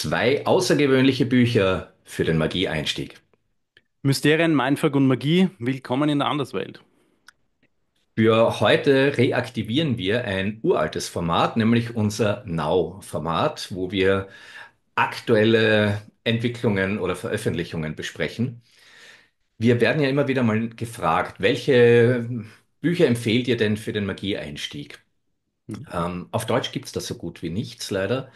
zwei außergewöhnliche Bücher für den Magieeinstieg. Mysterien, Mindfuck und Magie, willkommen in der Anderswelt. Für heute reaktivieren wir ein uraltes Format, nämlich unser Now-Format, wo wir aktuelle Entwicklungen oder Veröffentlichungen besprechen. Wir werden ja immer wieder mal gefragt, welche Bücher empfehlt ihr denn für den Magieeinstieg? Mhm. Ähm, auf Deutsch gibt es das so gut wie nichts, leider.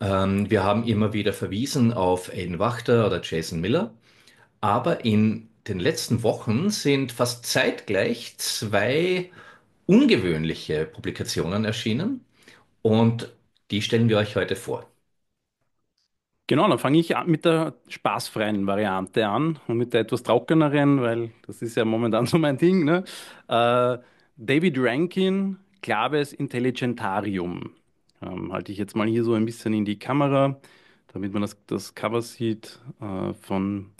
Ähm, wir haben immer wieder verwiesen auf Aiden Wachter oder Jason Miller, aber in den letzten Wochen sind fast zeitgleich zwei ungewöhnliche Publikationen erschienen und die stellen wir euch heute vor. Genau, dann fange ich mit der spaßfreien Variante an und mit der etwas trockeneren, weil das ist ja momentan so mein Ding. Ne? Äh, David Rankin, Claves Intelligentarium. Ähm, halte ich jetzt mal hier so ein bisschen in die Kamera, damit man das, das Cover sieht äh, von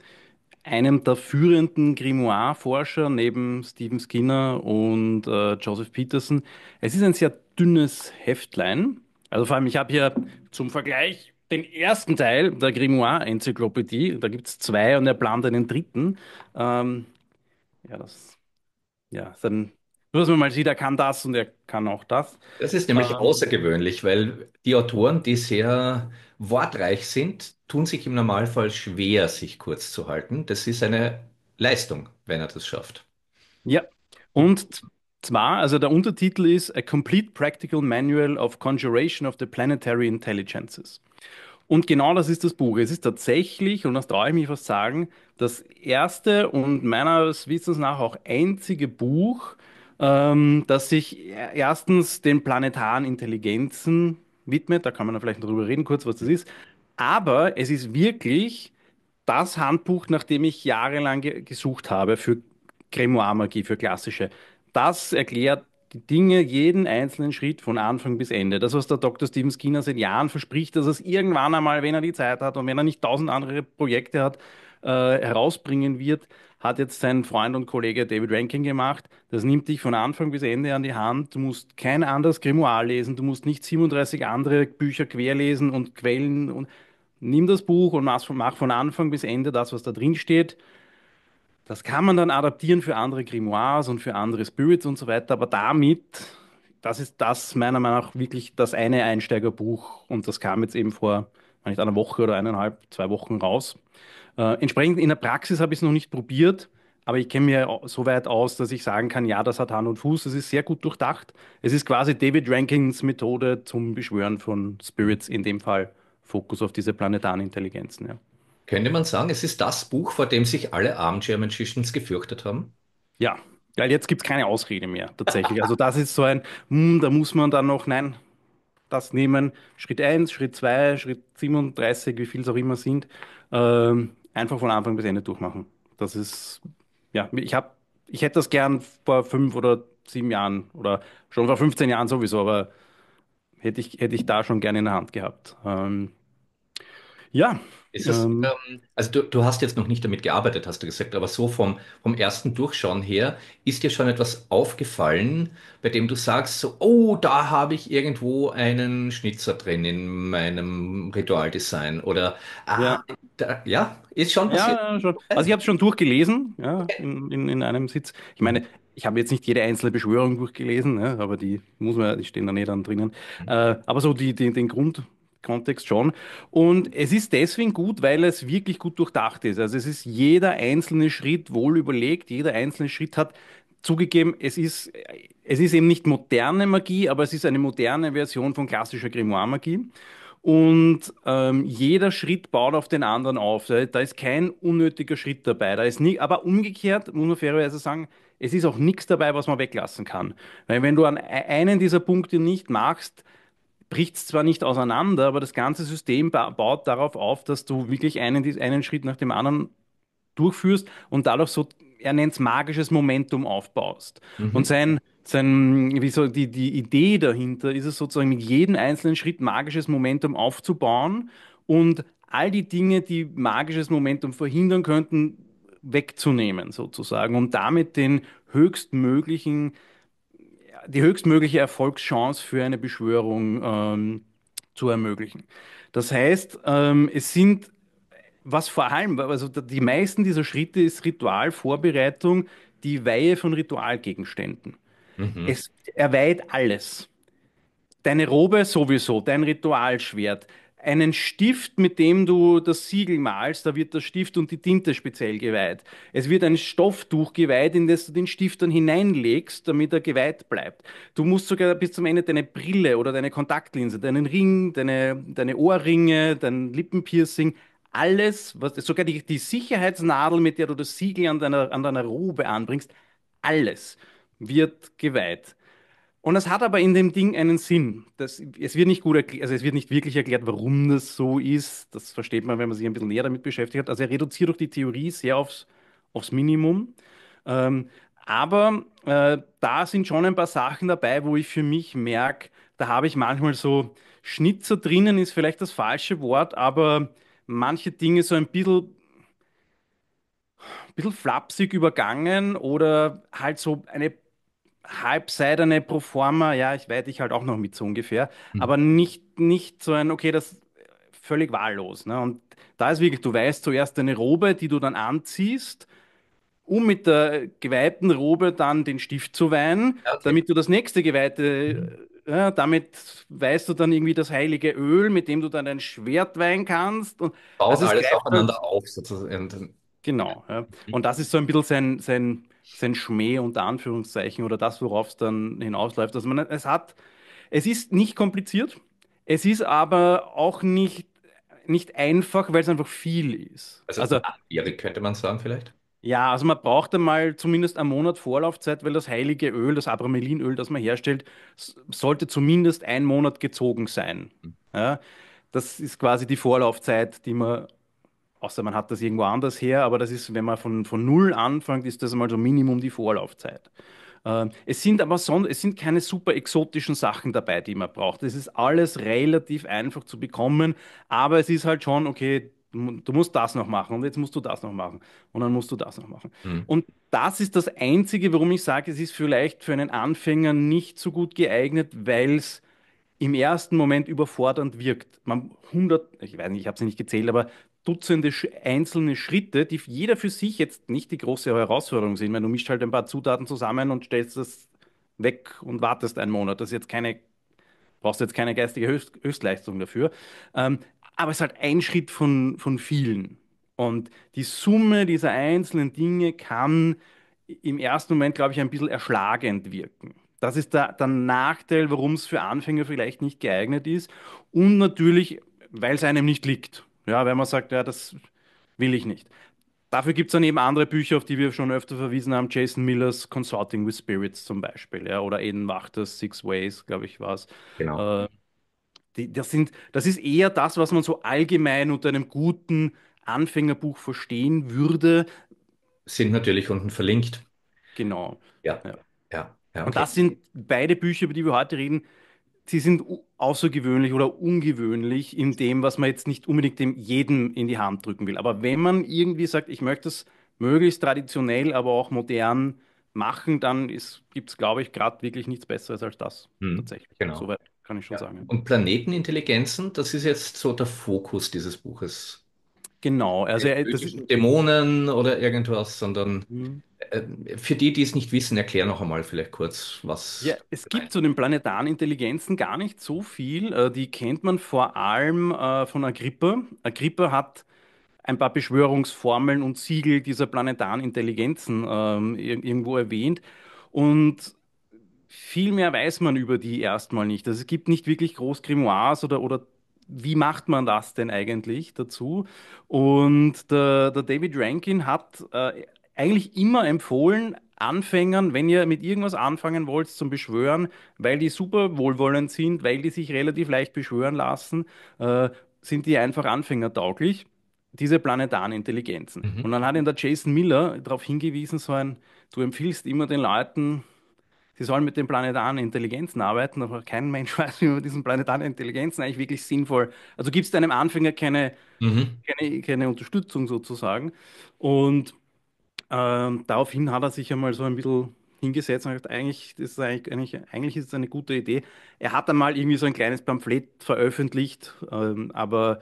einem der führenden Grimoire-Forscher neben Stephen Skinner und äh, Joseph Peterson. Es ist ein sehr dünnes Heftlein. Also vor allem, ich habe hier zum Vergleich den ersten Teil der Grimoire-Enzyklopädie. Da gibt es zwei und er plant einen dritten. Ähm, ja, das ja, ist ein nur, dass man mal sieht, er kann das und er kann auch das. Das ist nämlich ähm, außergewöhnlich, weil die Autoren, die sehr wortreich sind, tun sich im Normalfall schwer, sich kurz zu halten. Das ist eine Leistung, wenn er das schafft. Ja, und zwar, also der Untertitel ist A Complete Practical Manual of Conjuration of the Planetary Intelligences. Und genau das ist das Buch. Es ist tatsächlich, und das traue ich mich fast sagen, das erste und meines Wissens nach auch einzige Buch, ähm, das sich erstens den planetaren Intelligenzen widmet. Da kann man dann vielleicht darüber reden, kurz, was das ist. Aber es ist wirklich das Handbuch, nach dem ich jahrelang ge gesucht habe für Grimoire-Magie, für klassische. Das erklärt die Dinge jeden einzelnen Schritt von Anfang bis Ende. Das, was der Dr. Steven Skinner seit Jahren verspricht, dass er es irgendwann einmal, wenn er die Zeit hat und wenn er nicht tausend andere Projekte hat, äh, herausbringen wird hat jetzt sein Freund und Kollege David Rankin gemacht. Das nimmt dich von Anfang bis Ende an die Hand. Du musst kein anderes Grimoire lesen, du musst nicht 37 andere Bücher querlesen und Quellen und nimm das Buch und mach von Anfang bis Ende das, was da drin steht. Das kann man dann adaptieren für andere Grimoires und für andere Spirits und so weiter, aber damit, das ist das meiner Meinung nach wirklich das eine Einsteigerbuch und das kam jetzt eben vor, nicht einer Woche oder eineinhalb, zwei Wochen raus. Äh, entsprechend in der Praxis habe ich es noch nicht probiert, aber ich kenne mir so weit aus, dass ich sagen kann, ja, das hat Hand und Fuß, das ist sehr gut durchdacht. Es ist quasi David Rankings Methode zum Beschwören von Spirits, in dem Fall Fokus auf diese planetaren Intelligenzen. Ja. Könnte man sagen, es ist das Buch, vor dem sich alle Armchair Magicians gefürchtet haben? Ja, weil jetzt gibt es keine Ausrede mehr, tatsächlich. Also das ist so ein, hm, da muss man dann noch, nein, das nehmen, Schritt 1, Schritt 2, Schritt 37, wie viel es auch immer sind. Ähm, einfach von Anfang bis Ende durchmachen. Das ist, ja, ich habe, ich hätte das gern vor fünf oder sieben Jahren oder schon vor 15 Jahren sowieso, aber hätte ich, hätte ich da schon gerne in der Hand gehabt. Ähm, ja. Ist es, ähm, ähm, also du, du hast jetzt noch nicht damit gearbeitet, hast du gesagt, aber so vom, vom ersten Durchschauen her ist dir schon etwas aufgefallen, bei dem du sagst, so, oh, da habe ich irgendwo einen Schnitzer drin in meinem Ritualdesign oder ah, ja. da, ja ist schon passiert. Ja, schon. Also ich habe es schon durchgelesen, ja, in, in, in einem Sitz. Ich meine, ich habe jetzt nicht jede einzelne Beschwörung durchgelesen, ja, ne, aber die muss man, die stehen da nicht dann drinnen. Mhm. Äh, aber so die, die, den Grund, Kontext schon. Und es ist deswegen gut, weil es wirklich gut durchdacht ist. Also es ist jeder einzelne Schritt wohl überlegt, jeder einzelne Schritt hat zugegeben, es ist, es ist eben nicht moderne Magie, aber es ist eine moderne Version von klassischer Grimoire-Magie. Und ähm, jeder Schritt baut auf den anderen auf. Da, ist kein unnötiger Schritt dabei. Da ist nie, aber umgekehrt, muss man fairerweise sagen, es ist auch nichts dabei, was man weglassen kann. Weil wenn du an e-, einen dieser Punkte nicht machst, bricht es zwar nicht auseinander, aber das ganze System baut darauf auf, dass du wirklich einen, einen Schritt nach dem anderen durchführst und dadurch so, er nennt es magisches Momentum aufbaust. Mhm. Und sein, sein, wie so, die, die Idee dahinter ist es sozusagen, mit jedem einzelnen Schritt magisches Momentum aufzubauen und all die Dinge, die magisches Momentum verhindern könnten, wegzunehmen sozusagen, um damit den höchstmöglichen die höchstmögliche Erfolgschance für eine Beschwörung ähm, zu ermöglichen. Das heißt, ähm, es sind, was vor allem, also die meisten dieser Schritte ist Ritualvorbereitung, die Weihe von Ritualgegenständen. Mhm. Es erweiht alles. Deine Robe sowieso, dein Ritualschwert, einen Stift, mit dem du das Siegel malst. Da wird der Stift und die Tinte speziell geweiht. Es wird ein Stofftuch geweiht, in das du den Stift dann hineinlegst, damit er geweiht bleibt. Du musst sogar bis zum Ende deine Brille oder deine Kontaktlinse, deinen Ring, deine, deine Ohrringe, dein Lippenpiercing, alles, was, sogar die, die Sicherheitsnadel, mit der du das Siegel an deiner, an deiner Robe anbringst, alles wird geweiht. Und das hat aber in dem Ding einen Sinn. Das, es wird nicht gut also es wird nicht wirklich erklärt, warum das so ist. Das versteht man, wenn man sich ein bisschen näher damit beschäftigt hat. Also er reduziert doch die Theorie sehr aufs, aufs Minimum. Ähm, aber äh, da sind schon ein paar Sachen dabei, wo ich für mich merke, da habe ich manchmal so Schnitzer drinnen, ist vielleicht das falsche Wort, aber manche Dinge so ein bisschen ein bisschen flapsig übergangen oder halt so eine halbseidene Proforma, ja, ich weite ich halt auch noch mit so ungefähr, mhm. aber nicht, nicht so ein, okay, das ist völlig wahllos. Ne? Und da ist wirklich, du weißt zuerst eine Robe, die du dann anziehst, um mit der geweihten Robe dann den Stift zu weihen, okay. damit du das nächste geweihte, mhm. ja, damit weißt du dann irgendwie das heilige Öl, mit dem du dann dein Schwert weihen kannst. Und Baut also alles aufeinander auf, sozusagen. Genau. Ja. Hm. Und das ist so ein bisschen sein, sein sein Schmäh unter Anführungszeichen oder das, worauf es dann hinausläuft. Also man, es hat, es ist nicht kompliziert, es ist aber auch nicht, nicht einfach, weil es einfach viel ist. Also, also schwierig ah, könnte man sagen vielleicht? Ja, also man braucht einmal zumindest einen Monat Vorlaufzeit, weil das heilige Öl, das Abramelinöl, das man herstellt, sollte zumindest ein Monat gezogen sein. Mhm. Ja, das ist quasi die Vorlaufzeit, die man außer man hat das irgendwo anders her, aber das ist, wenn man von, von null anfängt, ist das mal so Minimum die Vorlaufzeit. Ähm, es sind aber son es sind keine super exotischen Sachen dabei, die man braucht. Es ist alles relativ einfach zu bekommen, aber es ist halt schon, okay, du musst das noch machen und jetzt musst du das noch machen und dann musst du das noch machen. Mhm. Und das ist das Einzige, warum ich sage, es ist vielleicht für einen Anfänger nicht so gut geeignet, weil es im ersten Moment überfordernd wirkt. Man hundert, ich weiß nicht, ich habe sie nicht gezählt, aber Dutzende einzelne Schritte, die jeder für sich jetzt nicht die große Herausforderung sind, weil du mischt halt ein paar Zutaten zusammen und stellst das weg und wartest einen Monat. Das ist jetzt keine, brauchst jetzt keine geistige Höchst, Höchstleistung dafür. Ähm, aber es ist halt ein Schritt von, von vielen. Und die Summe dieser einzelnen Dinge kann im ersten Moment, glaube ich, ein bisschen erschlagend wirken. Das ist der, der Nachteil, warum es für Anfänger vielleicht nicht geeignet ist. Und natürlich, weil es einem nicht liegt. Ja, wenn man sagt, ja, das will ich nicht. Dafür gibt es dann eben andere Bücher, auf die wir schon öfter verwiesen haben. Jason Millers Consulting with Spirits zum Beispiel, ja, oder Eden Wachters Six Ways, glaube ich, war es. Genau. Äh, die, das, sind, das ist eher das, was man so allgemein unter einem guten Anfängerbuch verstehen würde. Sind natürlich unten verlinkt. Genau. Ja. ja. ja. Ja, okay. Und das sind beide Bücher, über die wir heute reden. Sie sind außergewöhnlich oder ungewöhnlich in dem, was man jetzt nicht unbedingt dem jedem in die Hand drücken will. Aber wenn man irgendwie sagt, ich möchte es möglichst traditionell, aber auch modern machen, dann gibt es, glaube ich, gerade wirklich nichts Besseres als das. Hm, tatsächlich. Genau. Soweit kann ich schon ja. sagen. Und Planetenintelligenzen, das ist jetzt so der Fokus dieses Buches. Genau, also er, das Dämonen oder irgendwas, sondern mhm. Äh, für die, die es nicht wissen, erklär noch einmal vielleicht kurz, was. Ja, es gibt zu den planetaren Intelligenzen gar nicht so viel. Äh, die kennt man vor allem äh, von Agrippa. Agrippa hat ein paar Beschwörungsformeln und Siegel dieser planetaren Intelligenzen ähm, irgendwo erwähnt. Und viel mehr weiß man über die erstmal nicht. Also es gibt nicht wirklich groß Grimoires oder, oder wie macht man das denn eigentlich dazu? Und der, der David Rankin hat äh, eigentlich immer empfohlen, Anfängern, wenn ihr mit irgendwas anfangen wollt, zum Beschwören, weil die super wohlwollend sind, weil die sich relativ leicht beschwören lassen, äh, sind die einfach anfängertauglich, diese planetaren Intelligenzen. Mhm. Und dann hat ihn der Jason Miller darauf hingewiesen, so ein, du empfiehlst immer den Leuten, sie sollen mit den planetaren Intelligenzen arbeiten, aber kein Mensch weiß, wie man diesen planetaren Intelligenzen eigentlich wirklich sinnvoll. Also gibt es einem Anfänger keine, mhm. keine, keine, Unterstützung sozusagen. Und ähm, daraufhin hat er sich einmal so ein bisschen hingesetzt und gesagt, eigentlich, das ist eigentlich, eigentlich ist es eine gute Idee. Er hat einmal irgendwie so ein kleines Pamphlet veröffentlicht, ähm, aber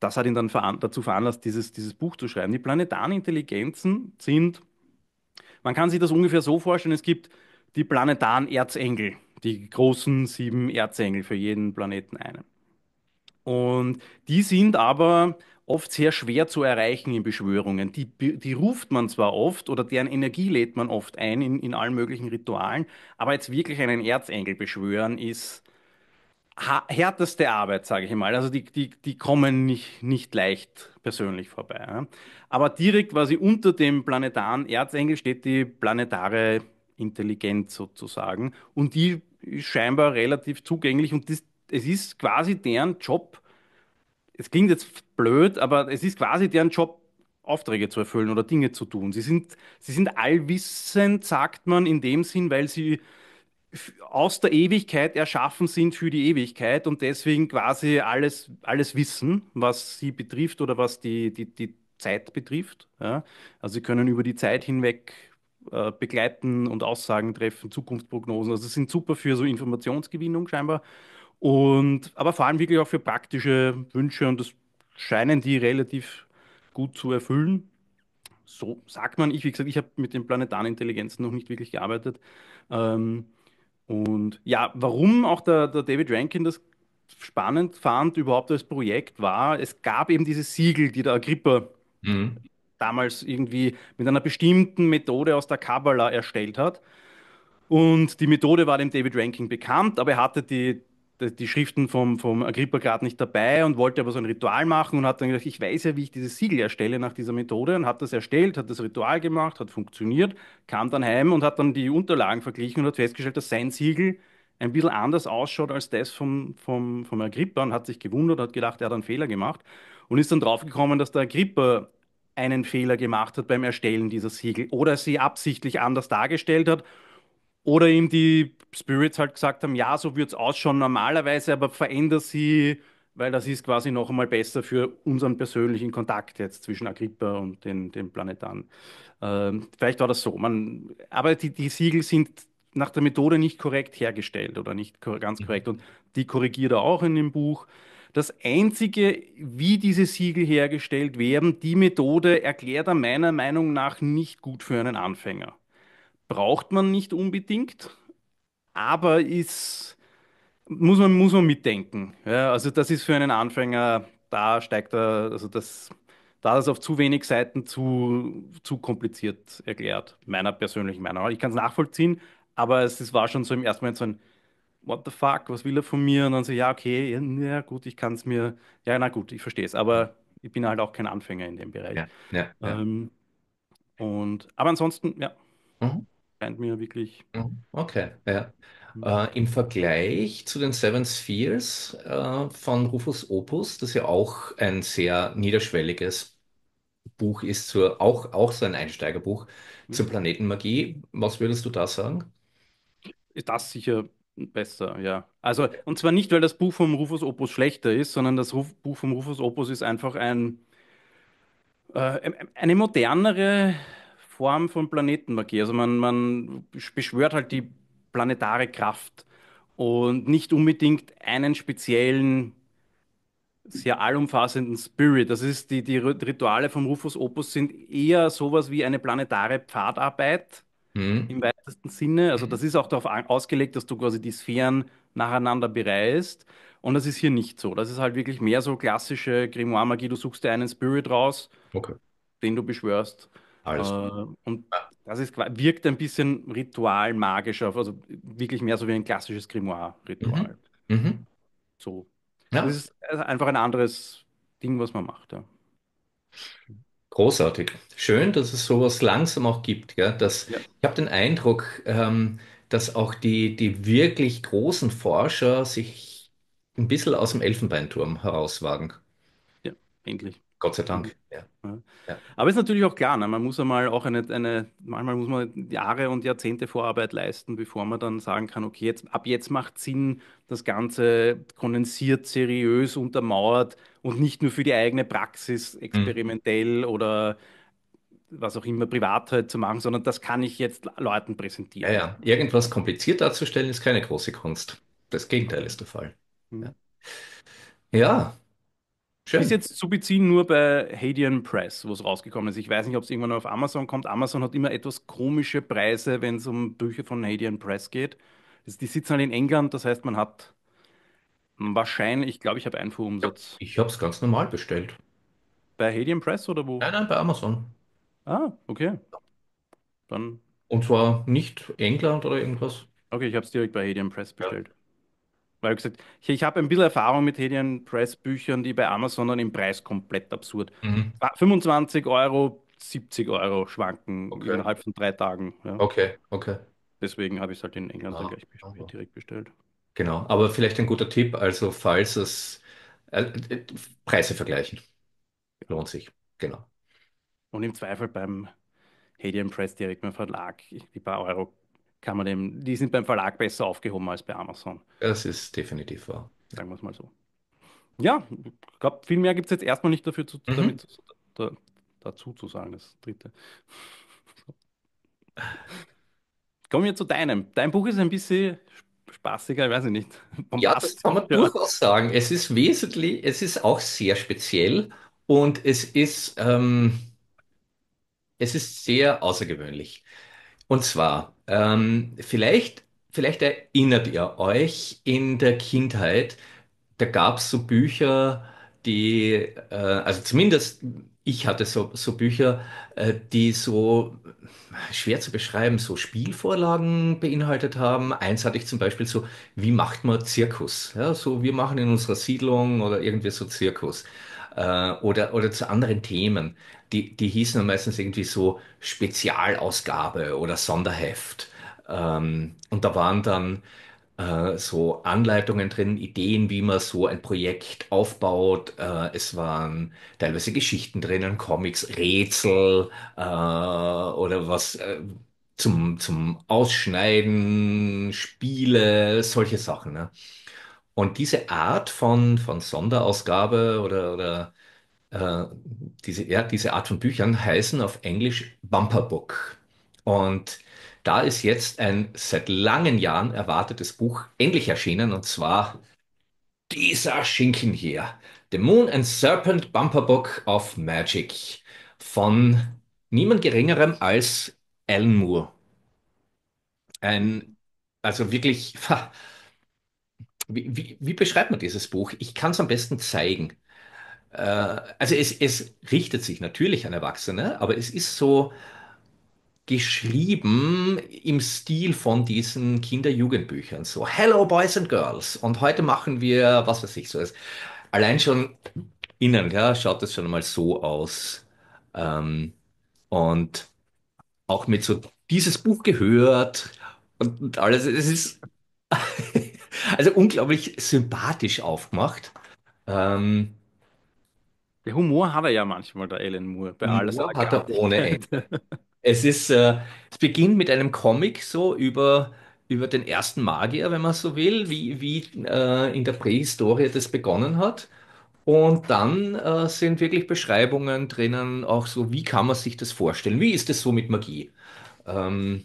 das hat ihn dann veran dazu veranlasst, dieses, dieses Buch zu schreiben. Die planetaren Intelligenzen sind, man kann sich das ungefähr so vorstellen, es gibt die planetaren Erzengel, die großen sieben Erzengel für jeden Planeten einen. Und die sind aber oft sehr schwer zu erreichen in Beschwörungen. Die, die ruft man zwar oft oder deren Energie lädt man oft ein in, in allen möglichen Ritualen, aber jetzt wirklich einen Erzengel beschwören ist härteste Arbeit, sage ich mal. Also die, die, die kommen nicht, nicht leicht persönlich vorbei. Aber direkt quasi unter dem planetaren Erzengel steht die planetare intelligent sozusagen. Und die ist scheinbar relativ zugänglich und das, es ist quasi deren Job, es klingt jetzt blöd, aber es ist quasi deren Job, Aufträge zu erfüllen oder Dinge zu tun. Sie sind, sie sind allwissend, sagt man, in dem Sinn, weil sie aus der Ewigkeit erschaffen sind für die Ewigkeit und deswegen quasi alles, alles wissen, was sie betrifft oder was die, die, die Zeit betrifft. Ja? Also sie können über die Zeit hinweg äh, begleiten und Aussagen treffen, Zukunftsprognosen. Also sind super für so Informationsgewinnung scheinbar. Und, aber vor allem wirklich auch für praktische Wünsche und das scheinen die relativ gut zu erfüllen. So sagt man. Ich, wie gesagt, ich habe mit den planetaren Intelligenzen noch nicht wirklich gearbeitet. Ähm, und ja, warum auch der, der David Rankin das spannend fand, überhaupt als Projekt, war, es gab eben diese Siegel, die der Agrippa mhm damals irgendwie mit einer bestimmten Methode aus der Kabbala erstellt hat. Und die Methode war dem David Ranking bekannt, aber er hatte die, die, die Schriften vom, vom Agrippa gerade nicht dabei und wollte aber so ein Ritual machen und hat dann gedacht, ich weiß ja, wie ich dieses Siegel erstelle nach dieser Methode und hat das erstellt, hat das Ritual gemacht, hat funktioniert, kam dann heim und hat dann die Unterlagen verglichen und hat festgestellt, dass sein Siegel ein bisschen anders ausschaut als das vom, vom, vom Agrippa und hat sich gewundert, hat gedacht, er hat einen Fehler gemacht und ist dann draufgekommen, dass der Agrippa einen Fehler gemacht hat beim Erstellen dieser Siegel oder sie absichtlich anders dargestellt hat oder ihm die Spirits halt gesagt haben, ja, so wird es ausschauen normalerweise, aber veränder sie, weil das ist quasi noch einmal besser für unseren persönlichen Kontakt jetzt zwischen Agrippa und den, den Planetaren. Ähm, vielleicht war das so. Man, aber die, die Siegel sind nach der Methode nicht korrekt hergestellt oder nicht ganz mhm. korrekt. Und die korrigiert er auch in dem Buch. Das Einzige, wie diese Siegel hergestellt werden, die Methode erklärt er meiner Meinung nach nicht gut für einen Anfänger. Braucht man nicht unbedingt, aber ist, muss, man, muss man mitdenken. Ja, also das ist für einen Anfänger, da steigt er, also das, da das auf zu wenig Seiten zu, zu kompliziert erklärt, meiner persönlichen Meinung nach. Ich kann es nachvollziehen, aber es, es war schon so im ersten Moment so ein what the fuck, was will er von mir? Und dann so, ja, okay, ja gut, ich kann es mir, ja, na gut, ich verstehe es, aber ich bin halt auch kein Anfänger in dem Bereich. Ja, ja, ähm, Und, aber ansonsten, ja, mhm. scheint mir wirklich. Mhm, okay, ja. Mhm. Äh, Im Vergleich zu den Seven Spheres äh, von Rufus Opus, das ja auch ein sehr niederschwelliges Buch ist, zur, auch, auch so ein Einsteigerbuch mhm. zur Planetenmagie, was würdest du da sagen? Ist das sicher Besser, ja. Also, und zwar nicht, weil das Buch vom Rufus Opus schlechter ist, sondern das Ruf Buch vom Rufus Opus ist einfach ein, äh, eine modernere Form von Planetenmagie. Also man, man beschwört halt die planetare Kraft und nicht unbedingt einen speziellen, sehr allumfassenden Spirit. Das ist die, die Rituale vom Rufus Opus sind eher sowas wie eine planetare Pfadarbeit Mhm. im weitesten Sinne. Also das ist auch darauf ausgelegt, dass du quasi die Sphären nacheinander bereist. Und das ist hier nicht so. Das ist halt wirklich mehr so klassische Grimoire-Magie. Du suchst dir einen Spirit raus, okay. den du beschwörst. Alles äh, und das ist, wirkt ein bisschen ritual magischer, also wirklich mehr so wie ein klassisches Grimoire-Ritual. Mhm. Mhm. So. Ja. Das ist äh, einfach ein anderes Ding, was man macht. Ja. Großartig. Schön, dass es sowas langsam auch gibt. Gell? Dass, Ja. ich habe den Eindruck, ähm, dass auch die, die wirklich großen Forscher sich ein bisschen aus dem Elfenbeinturm herauswagen. Ja, endlich. Gott sei Dank. Mhm. Ja. Ja. Aber ist natürlich auch klar, ne? man muss einmal auch eine, eine, manchmal muss man Jahre und Jahrzehnte Vorarbeit leisten, bevor man dann sagen kann, okay, jetzt, ab jetzt macht Sinn, das Ganze kondensiert, seriös untermauert und nicht nur für die eigene Praxis mhm. experimentell mhm. oder was auch immer Privatheit halt zu machen, sondern das kann ich jetzt Leuten präsentieren. Ja, ja. Irgendwas kompliziert darzustellen ist keine große Kunst. Das Gegenteil ist der Fall. Mhm. ja. ja. Schön. Ist jetzt zu beziehen nur bei Hadian Press, wo es rausgekommen ist. Ich weiß nicht, ob es irgendwann auf Amazon kommt. Amazon hat immer etwas komische Preise, wenn es um Bücher von Hadian Press geht. die sitzen halt in England, das heißt, man hat wahrscheinlich, ich glaube, ich habe Einfuhrumsatz. Ich habe es ganz normal bestellt. Bei Hadian Press oder wo? Nein, nein, bei Amazon. Ah, okay. Dann, Und zwar nicht England oder irgendwas. okay, ich habe es direkt bei Hadian Press Ja. bestellt. Weil ich gesagt, ich, ich habe ein bisschen Erfahrung mit Hedian Press Büchern, die bei Amazon dann im Preis komplett absurd. Mhm. 25 Euro, 70 Euro schwanken okay. innerhalb von drei Tagen. Ja. Okay, okay. Deswegen habe ich es halt in England genau. gleich bestell, direkt bestellt. Genau, aber vielleicht ein guter Tipp, also falls es äh, äh Preise vergleichen. Lohnt sich, genau. Und im Zweifel beim Hedian Press direkt beim Verlag die paar Euro kann man dem, die sind beim Verlag besser aufgehoben als bei Amazon. Das ist definitiv wahr. Sagen wir es mal so. Ja, ich glaube, viel mehr gibt es jetzt erstmal nicht dafür zu, mhm. damit, da, dazu zu sagen, das dritte. Kommen wir zu deinem. Dein Buch ist ein bisschen spaßiger, weiß ich nicht. Ja, das kann man ja. durchaus sagen. Es ist wesentlich, es ist auch sehr speziell und es ist, ähm, es ist sehr außergewöhnlich. Und zwar, ähm, vielleicht, vielleicht erinnert ihr euch in der Kindheit, da gab es so Bücher, die, äh, also zumindest ich hatte so, so Bücher, äh, die so schwer zu beschreiben, so Spielvorlagen beinhaltet haben. Eins hatte ich zum Beispiel so, wie macht man Zirkus? Ja, so, wir machen in unserer Siedlung oder irgendwie so Zirkus äh, oder, oder zu anderen Themen. Die, die hießen dann meistens irgendwie so Spezialausgabe oder Sonderheft. Ähm, und da waren dann äh, so Anleitungen drin, Ideen, wie man so ein Projekt aufbaut. Äh, es waren teilweise Geschichten drinnen, Comics, Rätsel äh, oder was äh, zum, zum Ausschneiden, Spiele, solche Sachen. Ne? Und diese Art von, von Sonderausgabe oder, oder äh, diese, ja, diese Art von Büchern heißen auf Englisch Bumper Book. Und da ist jetzt ein seit langen Jahren erwartetes Buch endlich erschienen und zwar dieser Schinken hier. The Moon and Serpent Bumper Book of Magic von niemand geringerem als Alan Moore. Ein, also wirklich wie, wie, wie beschreibt man dieses Buch? Ich kann es am besten zeigen. Äh, also es, es richtet sich natürlich an Erwachsene, aber es ist so geschrieben im Stil von diesen Kinder-Jugendbüchern. So, hello boys and girls. Und heute machen wir, was weiß ich, so ist. Allein schon innen, ja, schaut es schon mal so aus. Ähm, und auch mit so dieses Buch gehört und alles. Es ist also unglaublich sympathisch aufgemacht. Ähm, der Humor hat er ja manchmal, der Alan Moore, bei alles Humor hat er ohne Ende. Es ist, äh, es beginnt mit einem Comic so über, über den ersten Magier, wenn man so will, wie, wie äh, in der Prähistorie das begonnen hat. Und dann äh, sind wirklich Beschreibungen drinnen, auch so, wie kann man sich das vorstellen? Wie ist das so mit Magie? Ähm,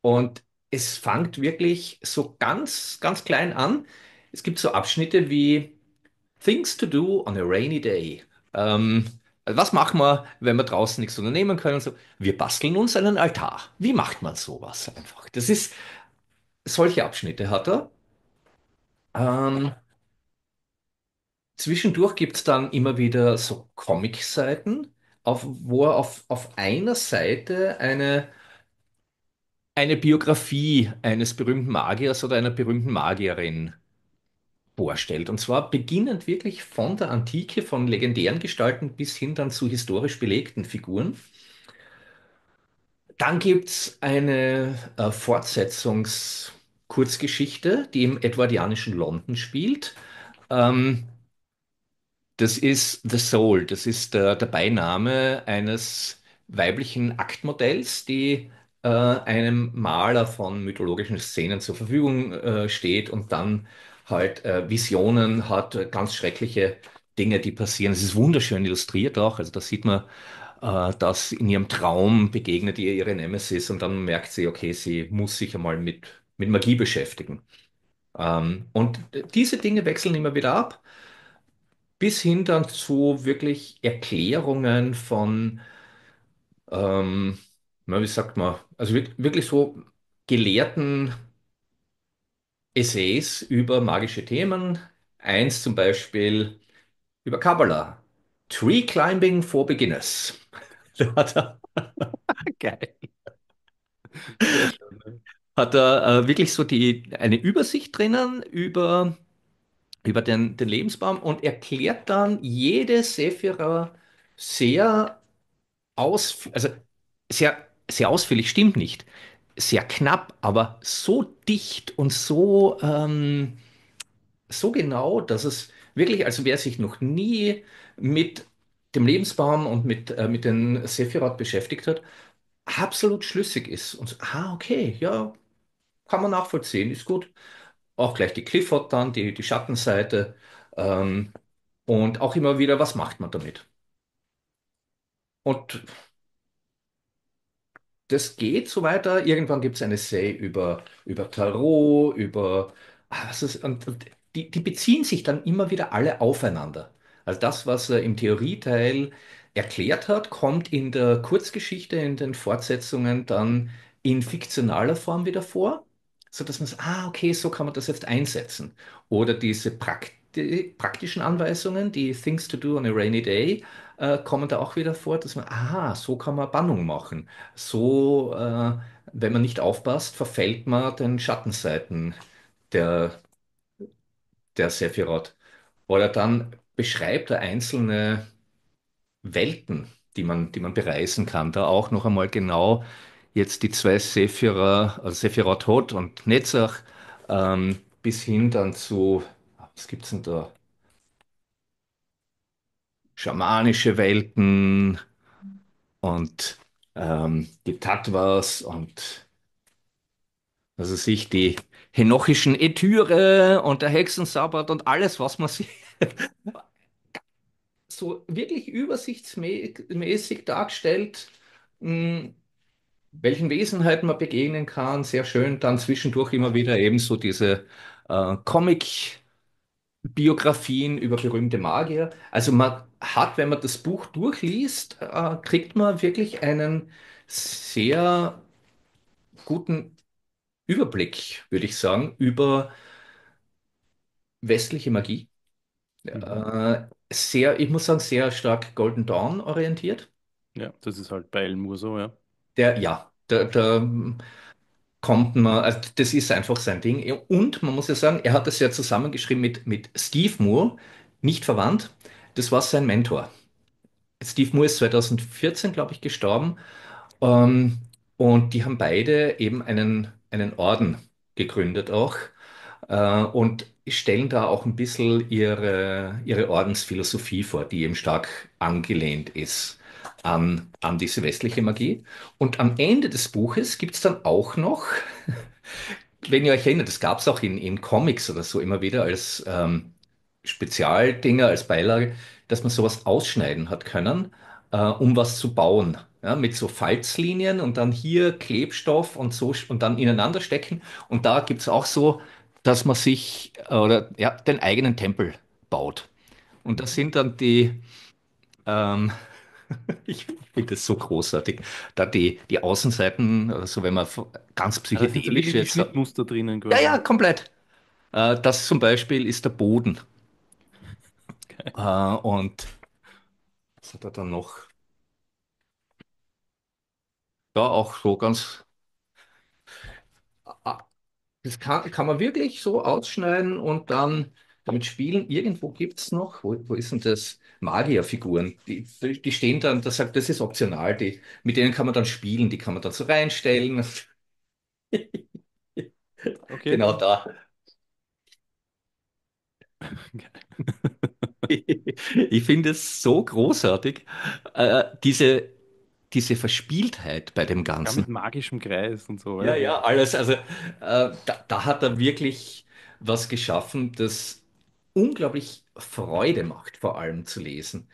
und es fängt wirklich so ganz, ganz klein an. Es gibt so Abschnitte wie Things to do on a rainy day. Ähm, also was machen wir, wenn wir draußen nichts unternehmen können? So, wir basteln uns einen Altar. Wie macht man sowas einfach? Das ist, solche Abschnitte hat er. Ähm, zwischendurch gibt es dann immer wieder so Comic-Seiten, auf, wo er auf, auf einer Seite eine eine Biografie eines berühmten Magiers oder einer berühmten Magierin vorstellt. Und zwar beginnend wirklich von der Antike, von legendären Gestalten bis hin dann zu historisch belegten Figuren. Dann gibt es eine äh, Fortsetzungskurzgeschichte, die im edwardianischen London spielt. Ähm, das ist The Soul, das ist der, äh, der Beiname eines weiblichen Aktmodells, die äh, einem Maler von mythologischen Szenen zur Verfügung äh, steht und dann halt äh, Visionen hat, ganz schreckliche Dinge, die passieren. Es ist wunderschön illustriert auch, also da sieht man, dass in ihrem Traum begegnet ihr ihre Nemesis und dann merkt sie, okay, sie muss sich einmal mit, mit Magie beschäftigen. Ähm, und diese Dinge wechseln immer wieder ab, bis hin dann zu wirklich Erklärungen von ähm, na, wie sagt man, also wirklich so gelehrten Essays über magische Themen. Eins zum Beispiel über Kabbalah. Tree Climbing for Beginners. hat er, Geil. hat er äh, wirklich so die, eine Übersicht drinnen über, über den, den Lebensbaum und erklärt dann jede Sephira sehr aus, also sehr sehr ausführlich stimmt nicht. Sehr knapp, aber so dicht und so, ähm, so genau, dass es wirklich, also wer sich noch nie mit dem Lebensbaum und mit, äh, mit den Sephiroth beschäftigt hat, absolut schlüssig ist. Und so, ah, okay, ja, kann man nachvollziehen, ist gut. Auch gleich die Clifford dann, die, die Schattenseite. Ähm, und auch immer wieder, was macht man damit? Und das geht so weiter. Irgendwann gibt es ein Essay über, über Tarot, über ah, was ist, und, und die, die beziehen sich dann immer wieder alle aufeinander. Also das, was er im Theorieteil erklärt hat, kommt in der Kurzgeschichte, in den Fortsetzungen dann in fiktionaler Form wieder vor, sodass man sagt, ah, okay, so kann man das jetzt einsetzen. Oder diese Praktik praktischen Anweisungen, die Things to do on a Rainy Day, äh, kommen da auch wieder vor, dass man, aha, so kann man Bannung machen. So, äh, wenn man nicht aufpasst, verfällt man den Schattenseiten der, der Sephiroth. Oder dann beschreibt er einzelne Welten, die man, die man bereisen kann. Da auch noch einmal genau jetzt die zwei Sephiroth, also Sephiroth Hot und Netzach, ähm, bis hin dann zu, was gibt es denn da? schamanische Welten und ähm, die Tatwas und was weiß ich, die henochischen Etüre und der Hexensabbat und alles, was man sich so wirklich übersichtsmäßig darstellt, hm, welchen Wesenheiten man begegnen kann. Sehr schön dann zwischendurch immer wieder eben so diese äh, Comic- Biografien über berühmte Magier. Also man hat, wenn man das Buch durchliest, äh, kriegt man wirklich einen sehr guten Überblick, würde ich sagen, über westliche Magie. Mhm. Äh, sehr, ich muss sagen, sehr stark Golden Dawn orientiert. Ja, das ist halt bei Elmur so, ja. Der, ja, der, der kommt man, also das ist einfach sein Ding. Und man muss ja sagen, er hat das ja zusammengeschrieben mit, mit Steve Moore, nicht verwandt. Das war sein Mentor. Steve Moore ist 2014, glaube ich, gestorben. Ähm, und die haben beide eben einen, einen Orden gegründet auch äh, und stellen da auch ein bisschen ihre, ihre Ordensphilosophie vor, die eben stark angelehnt ist an, an diese westliche Magie. Und am Ende des Buches gibt es dann auch noch, wenn ihr euch erinnert, das gab es auch in, in Comics oder so immer wieder als ähm, Spezialdinger, als Beilage, dass man sowas ausschneiden hat können, äh, um was zu bauen. Ja, mit so Falzlinien und dann hier Klebstoff und so und dann ineinander stecken. Und da gibt es auch so, dass man sich äh, oder ja, den eigenen Tempel baut. Und das sind dann die ähm, Ich finde das so großartig. Da die, die Außenseiten, also wenn man ganz psychedelisch ja, jetzt. Muster drinnen, quasi. Ja, ja, komplett. Äh, das zum Beispiel ist der Boden. Okay. Äh, und was hat er dann noch? Ja, auch so ganz. Ah, ah, das kann, kann man wirklich so ausschneiden und dann damit spielen. Irgendwo gibt es noch, wo, wo ist denn das? Magierfiguren. Die, die stehen dann, das sagt, das ist optional, die, mit denen kann man dann spielen, die kann man dann so reinstellen. Okay. Genau da. Ich finde es so großartig, äh, äh, diese, diese Verspieltheit bei dem Ja, mit magischem Kreis und so, Ja, oder? ja, alles. Also äh, da, da hat er wirklich was geschaffen, das unglaublich Freude macht, vor allem zu lesen.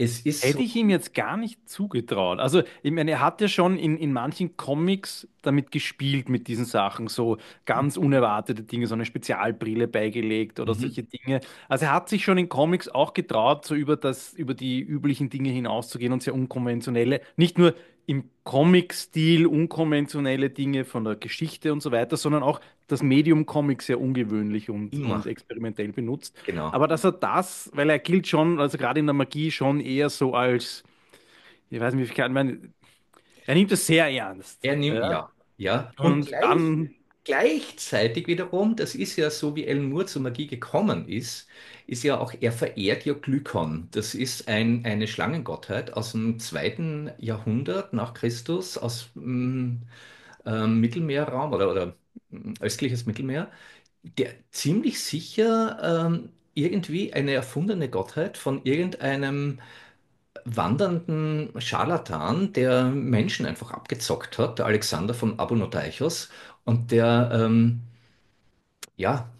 Es ist Hätte so, ich ihm jetzt gar nicht zugetraut. Also, ich meine, er hat ja schon in, in manchen Comics damit gespielt, mit diesen Sachen, so ganz mhm. unerwartete Dinge, so eine Spezialbrille beigelegt oder mhm. solche Dinge. Also, er hat sich schon in Comics auch getraut, so über, das, über die üblichen Dinge hinauszugehen und sehr unkonventionelle, nicht nur im Comic-Stil unkonventionelle Dinge von der Geschichte und so weiter, sondern auch das Medium Comic sehr ungewöhnlich und, und experimentell benutzt. Genau. Aber dass er das, weil er gilt schon, also gerade in der Magie schon eher so als, ich weiß nicht, wie viel kann er nimmt das sehr ernst. Er nimmt, ja. ja. ja. Und, und dann gleichzeitig wiederum, das ist ja so, wie Alan Moore zur Magie gekommen ist, ist ja auch, er verehrt ja Glykon. Das ist ein, eine Schlangengottheit aus dem zweiten Jahrhundert nach Christus, aus dem mm, ähm, Mittelmeerraum oder, oder mm, östliches Mittelmeer, der ziemlich sicher ähm, irgendwie eine erfundene Gottheit von irgendeinem wandernden Scharlatan, der Menschen einfach abgezockt hat, der Alexander von Abunotaichos, und der, ähm, ja,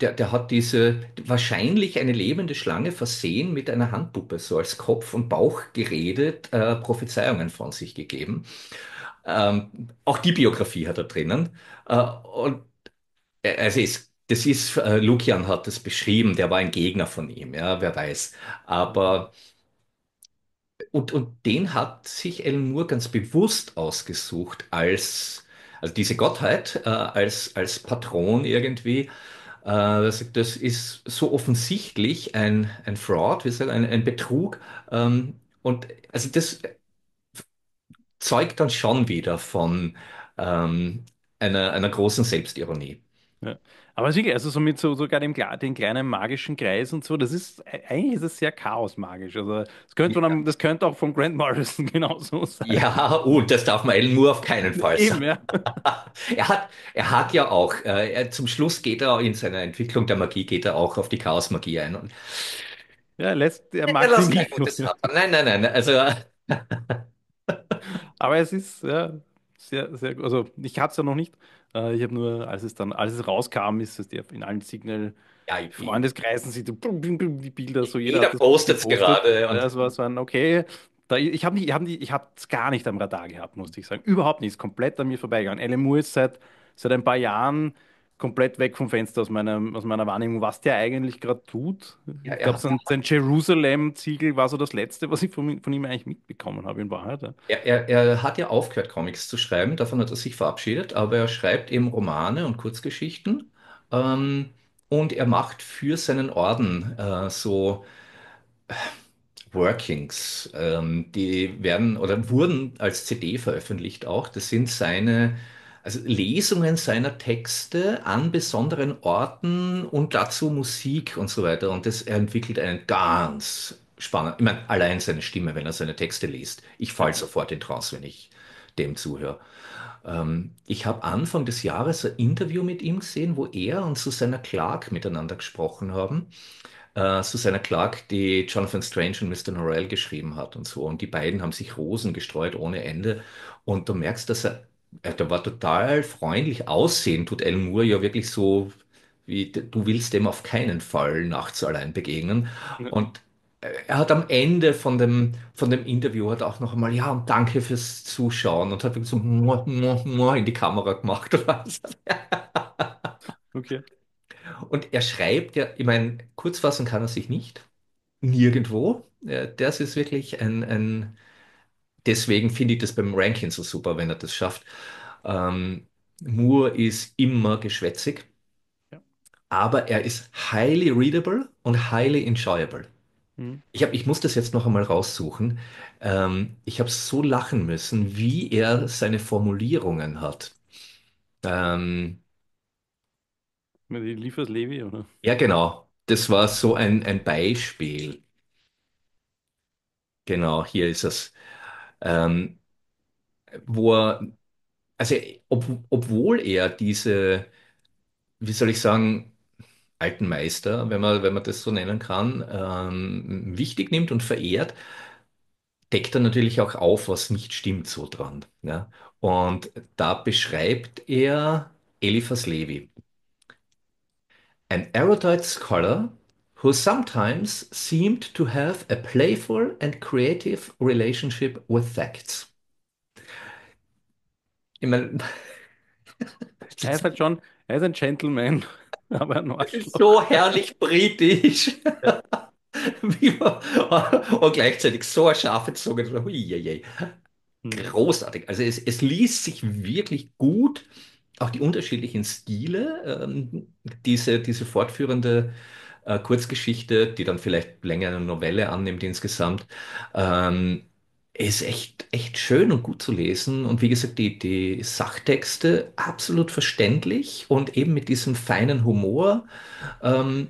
der, der hat diese, wahrscheinlich eine lebende Schlange versehen mit einer Handpuppe, so als Kopf und Bauch geredet, äh, Prophezeiungen von sich gegeben. Ähm, auch die Biografie hat er drinnen. Äh, und äh, also ist, das ist, äh, Lukian hat das beschrieben, der war ein Gegner von ihm, ja, wer weiß. Aber und, und den hat sich El Moore ganz bewusst ausgesucht als also diese Gottheit äh, als, als Patron irgendwie, äh, das, ist so offensichtlich ein, ein Fraud, wie gesagt, ein, ein Betrug. Ähm, und also das zeugt dann schon wieder von ähm, einer, einer großen Selbstironie. Ja. Aber es also so mit so, sogar dem, den kleinen magischen Kreis und so, das ist, e-, eigentlich ist es sehr chaosmagisch. Also das könnte, man, das könnte auch von Grant Morrison genauso sein. Ja, und oh, das darf man Alan Moore auf keinen Fall Eben, sagen. ja. Er hat, er hat ja auch, äh, er, zum Schluss geht er in seiner Entwicklung der Magie, geht er auch auf die Chaosmagie ein. Und, Ja, er lässt, er mag sie nicht. Nein, nein, nein. Also, Aber es ist ja, sehr, sehr, also ich habe es ja noch nicht, äh, ich habe nur, als es dann, als es rauskam, ist es in allen Signal. Ja, Freundeskreisen sieht die Bilder so jeder. Jeder postet es gerade. Und das war so ein, okay, da, ich habe es ich habe gar nicht am Radar gehabt, musste ich sagen. Überhaupt nichts, komplett an mir vorbeigegangen. Alan ist seit, seit ein paar Jahren komplett weg vom Fenster aus, meinem, aus meiner Wahrnehmung, was der eigentlich gerade tut. Ja, ich glaube, sein, sein Jerusalem-Ziegel war so das Letzte, was ich von, von ihm eigentlich mitbekommen habe, in Wahrheit. Ja. Er, er, er, hat ja aufgehört, Comics zu schreiben, davon hat er sich verabschiedet, aber er schreibt eben Romane und Kurzgeschichten ähm, und er macht für seinen Orden äh, so. Äh, Workings, ähm, die werden oder wurden als CD veröffentlicht auch. Das sind seine also Lesungen seiner Texte an besonderen Orten und dazu Musik und so weiter. Und das entwickelt einen ganz spannenden, ich meine, allein seine Stimme, wenn er seine Texte liest. Ich falle sofort in Trance, wenn ich dem zuhöre. Ähm, ich habe Anfang des Jahres ein Interview mit ihm gesehen, wo er und Susanna Clark miteinander gesprochen haben. Äh, Susanna Clark, die Jonathan Strange und Mr. Norrell geschrieben hat und so. Und die beiden haben sich Rosen gestreut ohne Ende. Und du merkst, dass er äh, der war total freundlich. Aussehen tut El Moore ja wirklich so, wie du willst dem auf keinen Fall nachts allein begegnen. Und äh, er hat am Ende von dem, von dem Interview hat auch noch einmal, ja, und danke fürs Zuschauen und hat wirklich so muah, muah, muah in die Kamera gemacht. okay. Und er schreibt, ja, ich meine, kurz fassen kann er sich nicht. Nirgendwo. Äh, das ist wirklich ein, ein deswegen finde ich das beim Ranking so super, wenn er das schafft. Ähm, Moore ist immer geschwätzig, ja. aber er ist highly readable und highly enjoyable. Mhm. Ich, hab, ich muss das jetzt noch einmal raussuchen. Ähm, ich habe so lachen müssen, wie er seine Formulierungen hat. Ähm, Liefers Levi, oder? Ja, genau. Das war so ein, ein Beispiel. Genau, hier ist es ähm, wo er, also ob, obwohl er diese, wie soll ich sagen, alten Meister, wenn man, wenn man das so nennen kann, ähm, wichtig nimmt und verehrt, deckt er natürlich auch auf, was nicht stimmt so dran. Ja? Und da beschreibt er Eliphas Levi. An erudite scholar who sometimes seemed to have a playful and creative relationship with facts. Ich meine. er ist halt schon, er ist ein Gentleman, aber ein Arschloch. So herrlich britisch. und gleichzeitig so eine scharfe Zunge. Hm. Großartig. Also es, es liest sich wirklich gut, auch die unterschiedlichen Stile, ähm, diese, diese fortführende äh, Kurzgeschichte, die dann vielleicht länger eine Novelle annimmt insgesamt. Ähm, ist echt, echt schön und gut zu lesen. Und wie gesagt, die, die Sachtexte absolut verständlich und eben mit diesem feinen Humor. Ähm,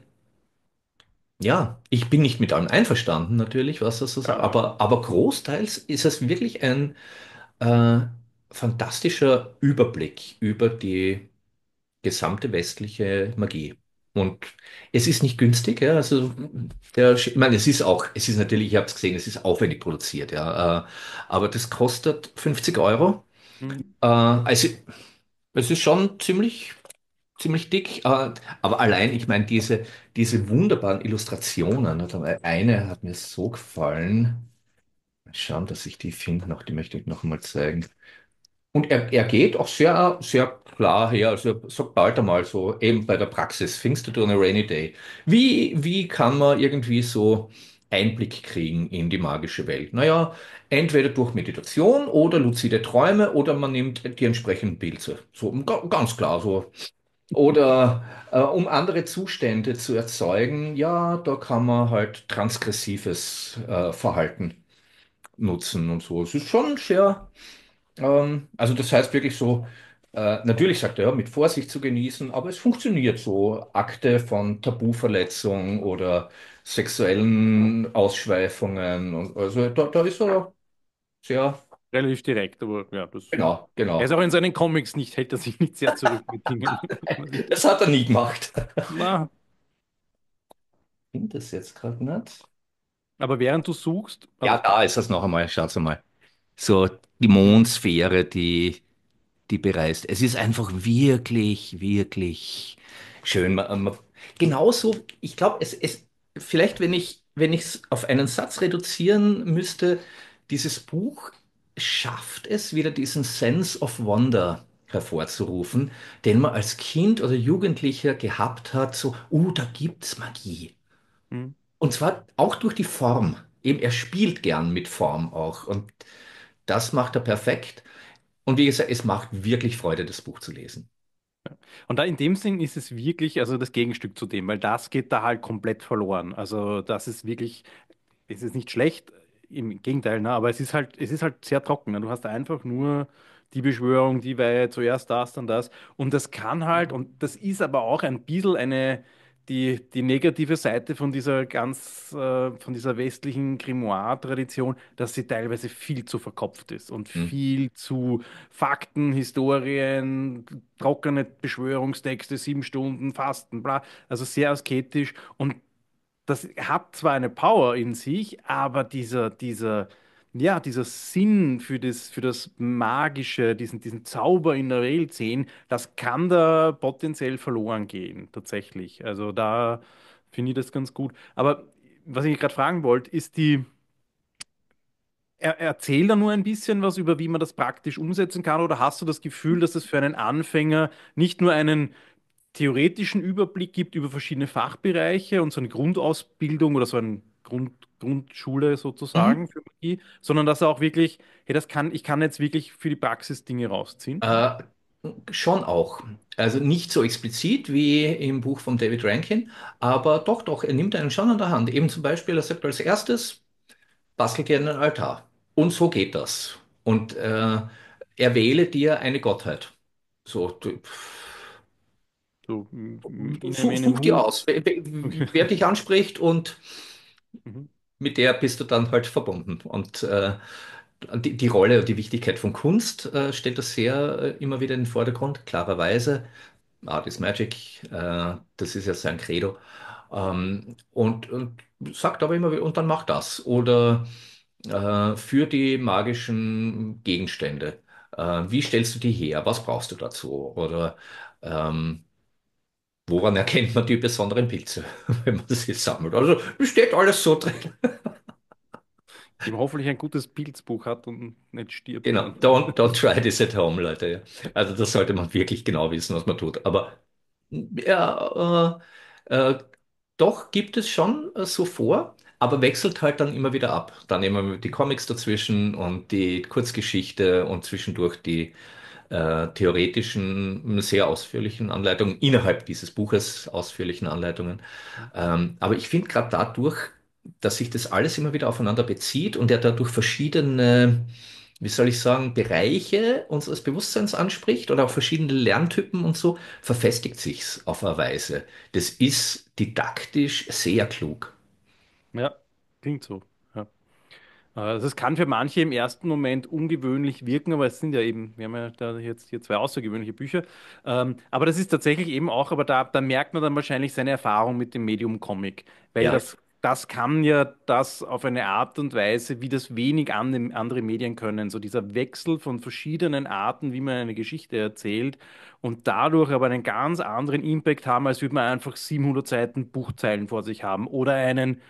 ja, ich bin nicht mit allem einverstanden, natürlich, was das ist, aber, aber großteils ist es wirklich ein äh, fantastischer Überblick über die gesamte westliche Magie. Und es ist nicht günstig, ja. Also der, ich meine, es ist auch, es ist natürlich, ich habe es gesehen, es ist aufwendig produziert, ja. Äh, aber das kostet 50 Euro. Mhm. Äh, also es ist schon ziemlich, ziemlich dick. Äh, aber allein, ich meine, diese, diese wunderbaren Illustrationen. Eine hat mir so gefallen. Mal Schauen, dass ich die finde noch, die möchte ich noch mal zeigen. Und er, er geht auch sehr, sehr klar her. Also sag bald einmal so, eben bei der Praxis, du on a Rainy Day. Wie, wie kann man irgendwie so Einblick kriegen in die magische Welt? Naja, entweder durch Meditation oder luzide Träume oder man nimmt die entsprechenden Pilze. So ganz klar so. Oder äh, um andere Zustände zu erzeugen, ja, da kann man halt transgressives äh, Verhalten nutzen und so. Es ist schon sehr, ähm, also das heißt wirklich so äh, natürlich sagt er, ja, mit Vorsicht zu genießen, aber es funktioniert so. Akte von Tabuverletzung oder sexuellen Ausschweifungen. Und also da, da ist er sehr. Relativ direkt, aber ja, das. Genau, genau. Er ist auch in seinen Comics nicht, hält er sich nicht sehr zurück mit Dingen. das hat er nie gemacht. Na. Ich finde das jetzt gerade nicht. Aber während du suchst. Ja, da ist das noch einmal, es einmal. So die Mondsphäre, die die bereist. Es ist einfach wirklich, wirklich schön. Genauso, ich glaube, es, es, vielleicht, wenn ich, wenn ich es auf einen Satz reduzieren müsste, dieses Buch schafft es wieder diesen Sense of Wonder hervorzurufen, den man als Kind oder Jugendlicher gehabt hat, so, oh, da gibt's Magie. Mhm. Und zwar auch durch die Form. Eben, er spielt gern mit Form auch. Und das macht er perfekt. Und wie gesagt, es macht wirklich Freude, das Buch zu lesen. Und da in dem Sinn ist es wirklich, also das Gegenstück zu dem, weil das geht da halt komplett verloren. Also das ist wirklich, es ist nicht schlecht, im Gegenteil, ne? aber es ist halt, es ist halt sehr trocken. Ne? Du hast da einfach nur die Beschwörung, die war zuerst das, dann das. Und das kann halt, mhm. und das ist aber auch ein bisschen eine, die, die negative Seite von dieser ganz, äh, von dieser westlichen Grimoire-Tradition, dass sie teilweise viel zu verkopft ist und mhm. viel zu Fakten, Historien, trockene Beschwörungstexte, sieben Stunden Fasten, bla. Also sehr asketisch und das hat zwar eine Power in sich, aber dieser, dieser, ja, dieser Sinn für das, für das Magische, diesen, diesen Zauber in der Welt sehen, das kann da potenziell verloren gehen, tatsächlich. Also da finde ich das ganz gut. Aber was ich gerade fragen wollte, ist die, er, erzähl da nur ein bisschen was über, wie man das praktisch umsetzen kann, oder hast du das Gefühl, dass es für einen Anfänger nicht nur einen theoretischen Überblick gibt über verschiedene Fachbereiche und so eine Grundausbildung oder so ein Grund, Grundschule sozusagen mhm. für Magie, sondern dass er auch wirklich, hey, das kann, ich kann jetzt wirklich für die Praxis Dinge rausziehen? Äh, schon auch. Also nicht so explizit wie im Buch von David Rankin, aber doch, doch, er nimmt einen schon an der Hand. Eben zum Beispiel, er sagt als erstes, bastel gerne einen Altar. Und so geht das. Und äh, erwähle dir eine Gottheit. So, du, so, mm, such, mm, such dir mm. aus, wer, wer okay. dich anspricht und Mhm. Mit der bist du dann halt verbunden. Und äh, die, die Rolle und die Wichtigkeit von Kunst äh, stellt das sehr äh, immer wieder in den Vordergrund, klarerweise. Art is Magic, äh, das ist ja sein Credo. Ähm, und, und sagt aber immer wieder, und dann mach das. Oder äh, für die magischen Gegenstände. Äh, wie stellst du die her? Was brauchst du dazu? Oder ähm, Woran erkennt man die besonderen Pilze, wenn man sie sammelt? Also steht alles so drin. Die hoffentlich ein gutes Pilzbuch hat und nicht stirbt. Genau, don't, don't try this at home, Leute. Also das sollte man wirklich genau wissen, was man tut. Aber ja, äh, äh, doch gibt es schon äh, so vor, aber wechselt halt dann immer wieder ab. Dann nehmen wir die Comics dazwischen und die Kurzgeschichte und zwischendurch die äh, theoretischen, sehr ausführlichen Anleitungen, innerhalb dieses Buches ausführlichen Anleitungen. Ähm, aber ich finde gerade dadurch, dass sich das alles immer wieder aufeinander bezieht und er dadurch verschiedene, wie soll ich sagen, Bereiche unseres Bewusstseins anspricht oder auch verschiedene Lerntypen und so, verfestigt sich's auf eine Weise. Das ist didaktisch sehr klug. Ja, klingt so. Also es kann für manche im ersten Moment ungewöhnlich wirken, aber es sind ja eben, wir haben ja da jetzt hier zwei außergewöhnliche Bücher. Ähm, aber das ist tatsächlich eben auch, aber da, da merkt man dann wahrscheinlich seine Erfahrung mit dem Medium Comic, weil ja. das, das kann ja das auf eine Art und Weise, wie das wenig andere Medien können. So dieser Wechsel von verschiedenen Arten, wie man eine Geschichte erzählt und dadurch aber einen ganz anderen Impact haben, als würde man einfach 700 Seiten Buchzeilen vor sich haben oder einen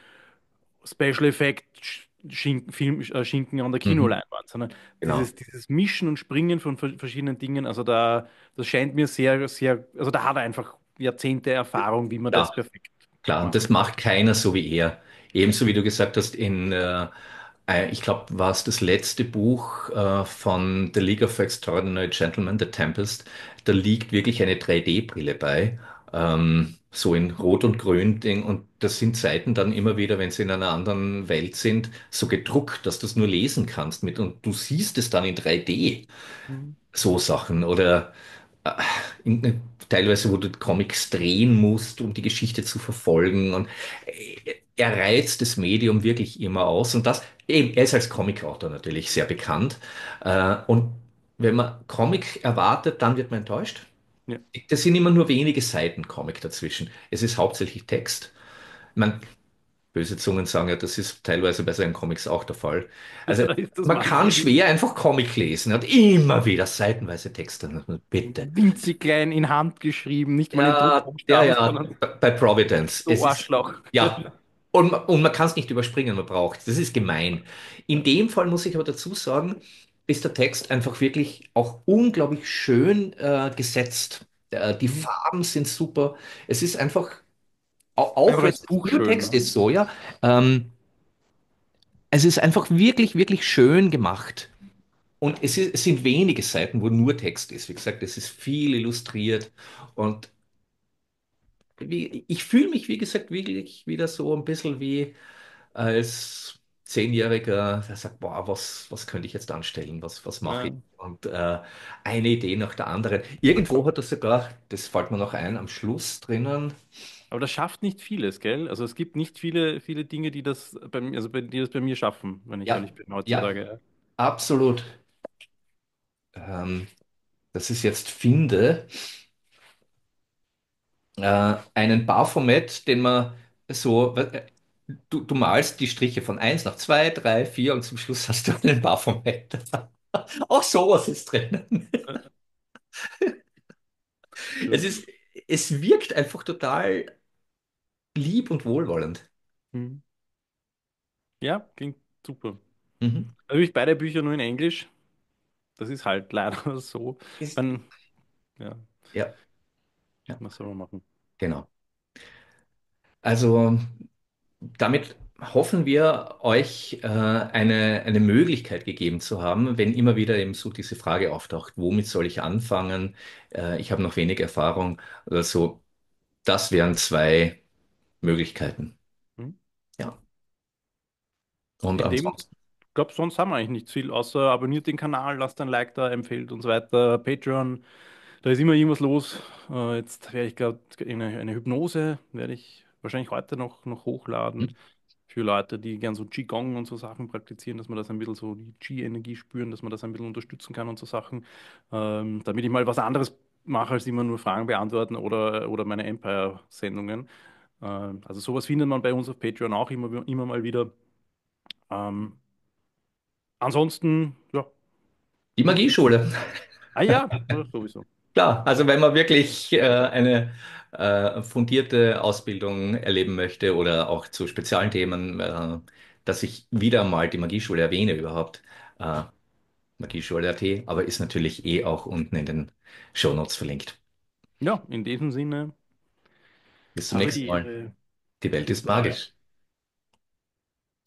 Special Effekt Schinken, Film, äh, Schinken an der mhm. Kinoleinwand, sondern genau. dieses, dieses, Mischen und Springen von verschiedenen Dingen, also da, das scheint mir sehr, sehr, also da hat er einfach Jahrzehnte Erfahrung, wie man ja, das perfekt Klar, und das macht keiner so wie er. Ebenso wie du gesagt hast, in, äh, äh ich glaube, war es das letzte Buch äh, von The League of Extraordinary Gentlemen, The Tempest, da liegt wirklich eine 3D-Brille bei ähm, so in Rot und Grün Ding. Und das sind Seiten dann immer wieder, wenn sie in einer anderen Welt sind, so gedruckt, dass du es nur lesen kannst mit und du siehst es dann in 3D. Mhm. So Sachen oder äh, in, äh, teilweise, wo du Comics drehen musst, um die Geschichte zu verfolgen. Und äh, er reizt das Medium wirklich immer aus. Und das, eben, äh, er ist als Comic-Autor natürlich sehr bekannt. Äh, und wenn man Comic erwartet, dann wird man enttäuscht. Ja. Das sind immer nur wenige Seiten Comic dazwischen. Es ist hauptsächlich Text. Man, böse Zungen sagen ja, das ist teilweise bei seinen Comics auch der Fall. Also das man kann schwer einfach Comic lesen Hat immer wieder seitenweise Texte. Bitte. Winzig klein in Hand geschrieben, nicht mal ja, in ja, ja, bei Providence. So Arschloch. Ist, ja. Und, und man kann es nicht überspringen, man braucht es. Das ist gemein. In dem Fall muss ich aber dazu sagen, ist der Text einfach wirklich auch unglaublich schön äh, gesetzt. Äh, die mhm. Farben sind super. Es ist einfach, auch, auch wenn es Buchtext ne? ist, so, ja. Ähm, es ist einfach wirklich, wirklich schön gemacht. Und es, ist, es, sind wenige Seiten, wo nur Text ist. Wie gesagt, es ist viel illustriert. Und wie, ich fühle mich, wie gesagt, wirklich wieder so ein bisschen wie als Zehnjähriger, der sagt, boah, was, was könnte ich jetzt anstellen, was, was mache ich? Und äh, eine Idee nach der anderen. Irgendwo hat er sogar, das fällt mir noch ein, am Schluss drinnen, Aber das schafft nicht vieles, gell? Also es gibt nicht viele, viele Dinge, die das bei mir, also bei, die das bei mir schaffen, wenn ich ja, ehrlich bin ja, absolut, ähm, dass ich jetzt finde, äh, einen Baphomet, den man so, äh, du, du malst die Striche von 1 nach 2, 3, 4 und zum Schluss hast du einen Baphomet. Auch sowas ist drin. es, ist, es wirkt einfach total lieb und wohlwollend. Hm. Ja, klingt super. Mhm. Natürlich beide Bücher nur in Englisch. Das ist halt leider so. Ist, Man, ja. ja. ja. Was soll man machen? Genau. Also damit hoffen wir, euch äh, eine, eine Möglichkeit gegeben zu haben, wenn immer wieder eben so diese Frage auftaucht, womit soll ich anfangen? Äh, ich habe noch wenig Erfahrung oder so. Also, das wären zwei Möglichkeiten. Hm. Ja. Und In ansonsten. Ich glaube, sonst haben wir eigentlich nicht viel, außer abonniert den Kanal, lasst ein Like da, empfehlt und so weiter, Patreon. Da ist immer irgendwas los. Äh, jetzt werde ich gerade in eine, eine Hypnose, werde ich wahrscheinlich heute noch, noch hochladen mhm. für Leute, die gern so Qigong und so Sachen praktizieren, dass man das ein bisschen so die Qi-Energie spüren, dass man das ein bisschen unterstützen kann und so Sachen, ähm, damit ich mal was anderes mache, als immer nur Fragen beantworten oder, oder meine Empire-Sendungen. Ähm, also sowas findet man bei uns auf Patreon auch immer, immer mal wieder. Ähm, ansonsten, ja. Die Magieschule. Ah ja, sowieso. Klar, also wenn man wirklich äh, eine äh, fundierte Ausbildung erleben möchte oder auch zu speziellen Themen, äh, dass ich wieder mal die Magieschule erwähne überhaupt. Äh, Magieschule.at, aber ist natürlich eh auch unten in den Shownotes verlinkt. Ja, in diesem Sinne. Bis zum nächsten die, Mal. Äh, die Welt ist magisch.